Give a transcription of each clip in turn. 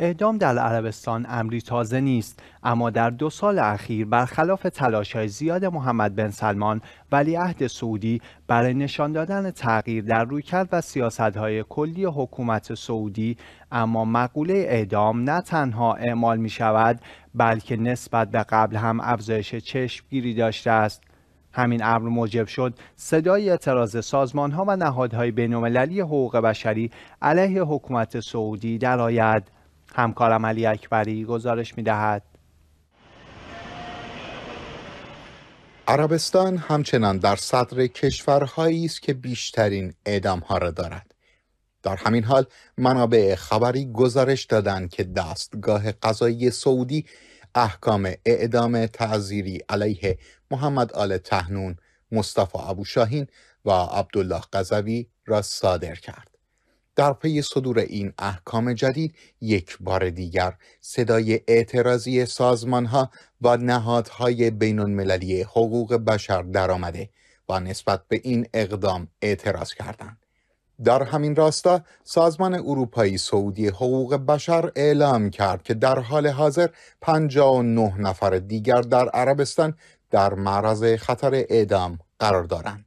اعدام در عربستان امری تازه نیست اما در دو سال اخیر برخلاف تلاش های زیاد محمد بن سلمان ولیعهد سعودی برای نشان دادن تغییر در رویکرد و سیاست های کلی حکومت سعودی اما مقوله اعدام نه تنها اعمال می شود بلکه نسبت به قبل هم افزایش چشمگیری داشته است همین امر موجب شد صدای اعتراض سازمان ها و نهادهای بین حقوق بشری علیه حکومت سعودی درآید. همکارم علی اکبری گزارش می دهد. عربستان همچنان در صدر کشورهایی است که بیشترین اعدام را دارد. در همین حال منابع خبری گزارش دادند که دستگاه قضایی سعودی احکام اعدام تعذیری علیه محمد آل تهنون، مصطفی ابو شاهین و عبدالله قذوی را صادر کرد. در پی صدور این احکام جدید یک بار دیگر صدای اعتراضی سازمانها و نهادهای بین المللی حقوق بشر درآمده و نسبت به این اقدام اعتراض کردند. در همین راستا سازمان اروپایی سعودی حقوق بشر اعلام کرد که در حال حاضر 59 نفر دیگر در عربستان در معرض خطر اعدام قرار دارند.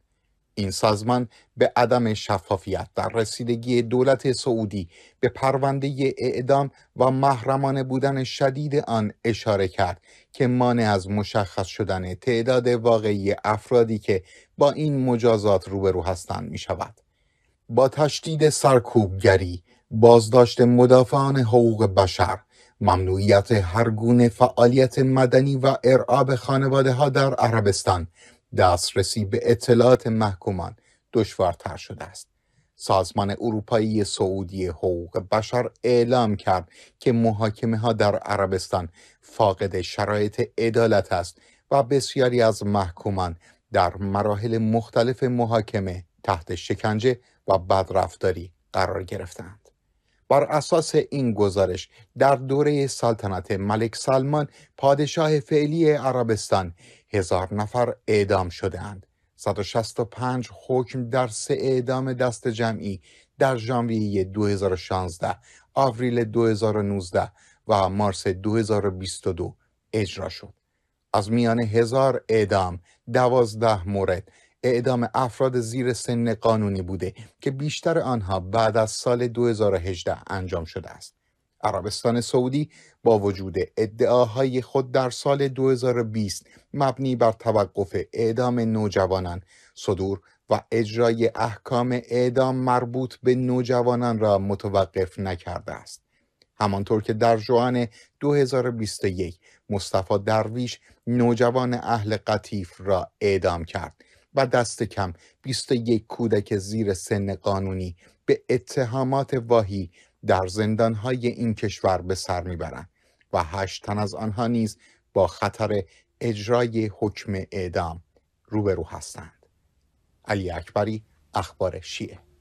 این سازمان به عدم شفافیت در رسیدگی دولت سعودی به پرونده اعدام و محرمانه بودن شدید آن اشاره کرد که مانع از مشخص شدن تعداد واقعی افرادی که با این مجازات روبرو هستند می شود. با تشدید سرکوبگری، بازداشت مدافعان حقوق بشر، ممنوعیت هرگونه فعالیت مدنی و ارعاب خانواده ها در عربستان دسترسی به اطلاعات محکومان دشوارتر شده است سازمان اروپایی سعودی حقوق بشر اعلام کرد که محاکمه ها در عربستان فاقد شرایط عدالت است و بسیاری از محکومان در مراحل مختلف محاکمه تحت شکنجه و بدرفتاری قرار گرفتند. بر اساس این گزارش در دوره سلطنت ملک سلمان پادشاه فعلی عربستان هزار نفر اعدام شدهاند 165 حکم در سه اعدام دست جمعی در ژانویه 2016 آوریل 2019 و مارس 2022 اجرا شد از میان هزار اعدام دوازده مورد اعدام افراد زیر سن قانونی بوده که بیشتر آنها بعد از سال 2018 انجام شده است. عربستان سعودی با وجود ادعاهای خود در سال 2020 مبنی بر توقف اعدام نوجوانان صدور و اجرای احکام اعدام مربوط به نوجوانان را متوقف نکرده است. همانطور که در جوان 2021 مصطفی درویش نوجوان اهل قطیف را اعدام کرد و دست کم 21 کودک زیر سن قانونی به اتهامات واهی در زندانهای این کشور به سر میبرند و 8 تن از آنها نیز با خطر اجرای حکم اعدام روبرو هستند. علی اکبری اخبار شیعه